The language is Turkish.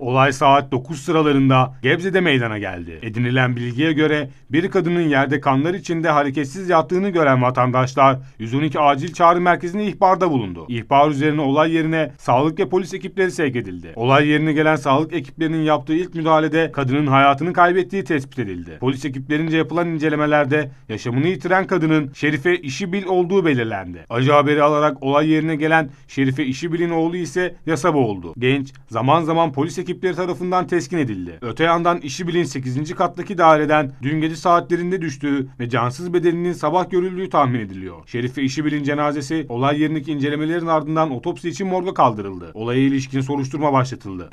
Olay saat 9 sıralarında Gebze'de meydana geldi. Edinilen bilgiye göre bir kadının yerde kanlar içinde hareketsiz yattığını gören vatandaşlar 112 acil çağrı merkezine ihbarda bulundu. İhbar üzerine olay yerine sağlık ve polis ekipleri sevk edildi. Olay yerine gelen sağlık ekiplerinin yaptığı ilk müdahalede kadının hayatını kaybettiği tespit edildi. Polis ekiplerince yapılan incelemelerde yaşamını yitiren kadının Şerife işi bil olduğu belirlendi. Acı haberi alarak olay yerine gelen Şerife işi İşibil'in oğlu ise yasaba oldu. Genç zaman zaman polis ekipleri tarafından teskin edildi. Öte yandan işi İşibil'in 8. kattaki daireden dün gece saatlerinde düştüğü ve cansız bedeninin sabah görüldüğü tahmin ediliyor. Şerif'e işi İşibil'in cenazesi olay yerindeki incelemelerin ardından otopsi için morga kaldırıldı. Olaya ilişkin soruşturma başlatıldı.